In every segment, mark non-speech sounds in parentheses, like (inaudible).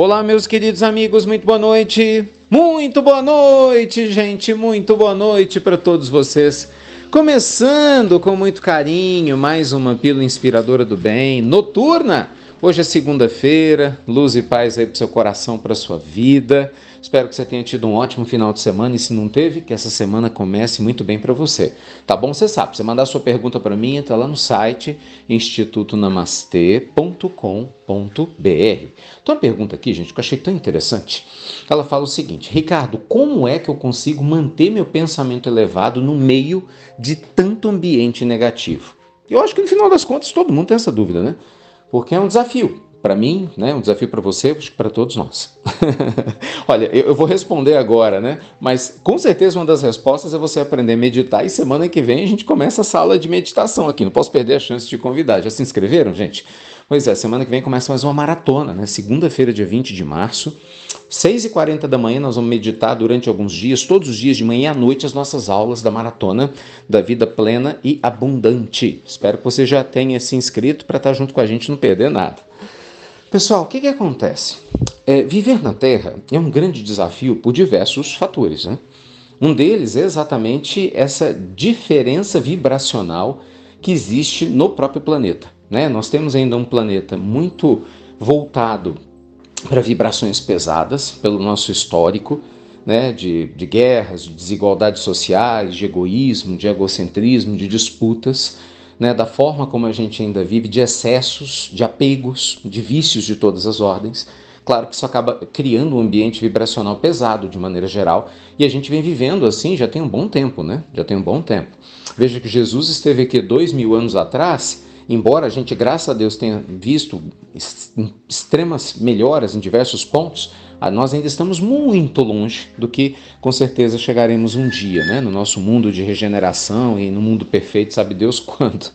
Olá, meus queridos amigos, muito boa noite. Muito boa noite, gente. Muito boa noite para todos vocês. Começando com muito carinho mais uma pílula inspiradora do bem, noturna Hoje é segunda-feira, luz e paz aí para seu coração, para sua vida. Espero que você tenha tido um ótimo final de semana e se não teve, que essa semana comece muito bem para você. Tá bom? Você sabe, você mandar sua pergunta para mim, entra lá no site institutonamastê.com.br. Tem uma pergunta aqui, gente, que eu achei tão interessante. Ela fala o seguinte: Ricardo, como é que eu consigo manter meu pensamento elevado no meio de tanto ambiente negativo? Eu acho que no final das contas todo mundo tem essa dúvida, né? porque é um desafio para mim, né, um desafio para você, acho que para todos nós. (laughs) Olha, eu, vou responder agora, né? Mas com certeza uma das respostas é você aprender a meditar e semana que vem a gente começa a sala de meditação aqui. Não posso perder a chance de convidar. Já se inscreveram, gente? Pois é, semana que vem começa mais uma maratona, né? Segunda-feira, dia 20 de março, 6h40 da manhã, nós vamos meditar durante alguns dias, todos os dias de manhã e à noite, as nossas aulas da maratona da vida plena e abundante. Espero que você já tenha se inscrito para estar tá junto com a gente e não perder nada. Pessoal, o que, que acontece? É, viver na Terra é um grande desafio por diversos fatores. Né? Um deles é exatamente essa diferença vibracional que existe no próprio planeta. Né? Nós temos ainda um planeta muito voltado para vibrações pesadas, pelo nosso histórico, né? de, de guerras, de desigualdades sociais, de egoísmo, de egocentrismo, de disputas né, da forma como a gente ainda vive, de excessos, de apegos, de vícios de todas as ordens. Claro que isso acaba criando um ambiente vibracional pesado de maneira geral, e a gente vem vivendo assim já tem um bom tempo, né? Já tem um bom tempo. Veja que Jesus esteve aqui dois mil anos atrás Embora a gente, graças a Deus, tenha visto extremas melhoras em diversos pontos, ah, nós ainda estamos muito longe do que com certeza chegaremos um dia, né? No nosso mundo de regeneração e no mundo perfeito, sabe Deus (laughs) quanto.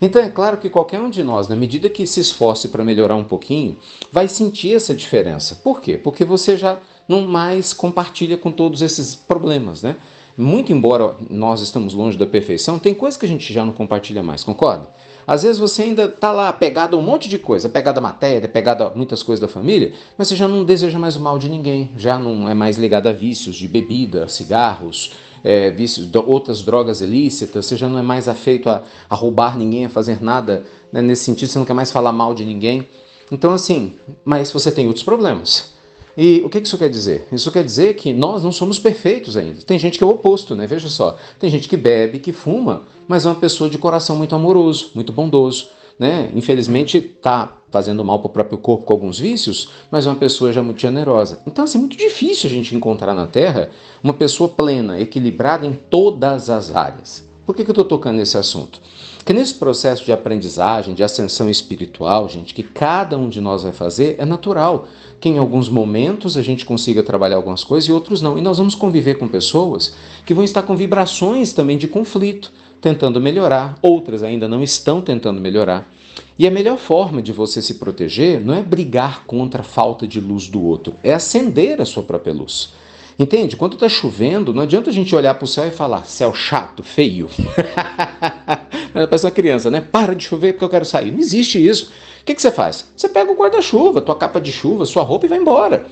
Então é claro que qualquer um de nós, na medida que se esforce para melhorar um pouquinho, vai sentir essa diferença. Por quê? Porque você já não mais compartilha com todos esses problemas, né? Muito embora nós estamos longe da perfeição, tem coisas que a gente já não compartilha mais, concorda? Às vezes você ainda está lá pegado a um monte de coisa, pegado à matéria, pegado a muitas coisas da família, mas você já não deseja mais o mal de ninguém, já não é mais ligado a vícios de bebida, cigarros, é, vícios, outras drogas ilícitas, você já não é mais afeito a, a roubar ninguém, a fazer nada né? nesse sentido, você não quer mais falar mal de ninguém. Então, assim, mas você tem outros problemas. E o que isso quer dizer? Isso quer dizer que nós não somos perfeitos ainda. Tem gente que é o oposto, né? Veja só. Tem gente que bebe, que fuma, mas é uma pessoa de coração muito amoroso, muito bondoso. Né? Infelizmente está fazendo mal para o próprio corpo com alguns vícios, mas é uma pessoa já muito generosa. Então, assim, é muito difícil a gente encontrar na Terra uma pessoa plena, equilibrada em todas as áreas. Por que, que eu estou tocando nesse assunto? Que nesse processo de aprendizagem, de ascensão espiritual, gente, que cada um de nós vai fazer, é natural que em alguns momentos a gente consiga trabalhar algumas coisas e outros não. E nós vamos conviver com pessoas que vão estar com vibrações também de conflito, tentando melhorar, outras ainda não estão tentando melhorar. E a melhor forma de você se proteger não é brigar contra a falta de luz do outro, é acender a sua própria luz. Entende? Quando está chovendo, não adianta a gente olhar para o céu e falar céu chato, feio. Parece (laughs) uma criança, né? Para de chover porque eu quero sair. Não existe isso. O que, que você faz? Você pega o guarda-chuva, tua capa de chuva, sua roupa e vai embora.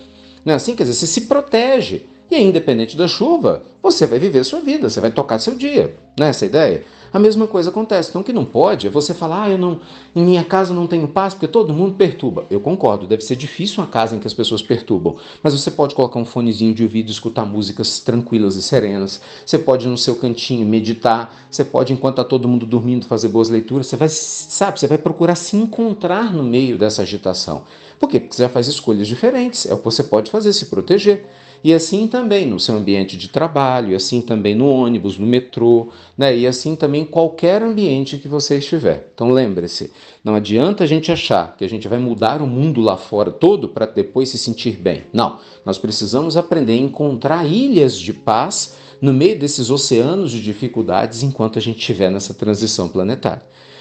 Não é assim? Quer dizer, você se protege. E independente da chuva, você vai viver sua vida, você vai tocar seu dia. Não é essa a ideia? A mesma coisa acontece. Então, o que não pode é você falar, ah, eu não, em minha casa não tenho paz porque todo mundo perturba. Eu concordo, deve ser difícil uma casa em que as pessoas perturbam, mas você pode colocar um fonezinho de ouvido, escutar músicas tranquilas e serenas. Você pode ir no seu cantinho meditar. Você pode, enquanto está todo mundo dormindo, fazer boas leituras. Você vai, sabe, você vai procurar se encontrar no meio dessa agitação. Por Porque você vai faz escolhas diferentes. É o que você pode fazer, se proteger. E assim também no seu ambiente de trabalho, e assim também no ônibus, no metrô, né? e assim também em qualquer ambiente que você estiver. Então lembre-se, não adianta a gente achar que a gente vai mudar o mundo lá fora todo para depois se sentir bem. Não, nós precisamos aprender a encontrar ilhas de paz no meio desses oceanos de dificuldades enquanto a gente estiver nessa transição planetária.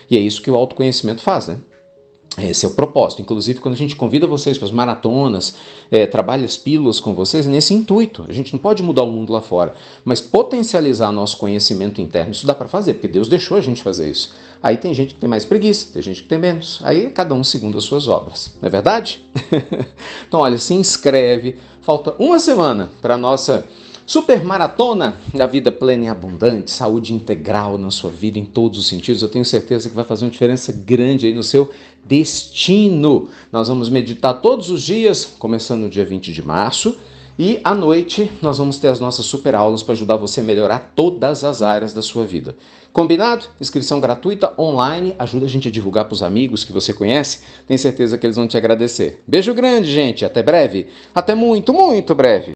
E é isso que o autoconhecimento faz, né? Esse é o propósito. Inclusive, quando a gente convida vocês para as maratonas, é, trabalha as pílulas com vocês, é nesse intuito. A gente não pode mudar o mundo lá fora, mas potencializar nosso conhecimento interno, isso dá para fazer, porque Deus deixou a gente fazer isso. Aí tem gente que tem mais preguiça, tem gente que tem menos. Aí é cada um segundo as suas obras, não é verdade? (laughs) então, olha, se inscreve. Falta uma semana para a nossa Super maratona da vida plena e abundante, saúde integral na sua vida em todos os sentidos. Eu tenho certeza que vai fazer uma diferença grande aí no seu destino. Nós vamos meditar todos os dias, começando no dia 20 de março. E à noite nós vamos ter as nossas super aulas para ajudar você a melhorar todas as áreas da sua vida. Combinado? Inscrição gratuita online, ajuda a gente a divulgar para os amigos que você conhece. Tenho certeza que eles vão te agradecer. Beijo grande, gente. Até breve. Até muito, muito breve.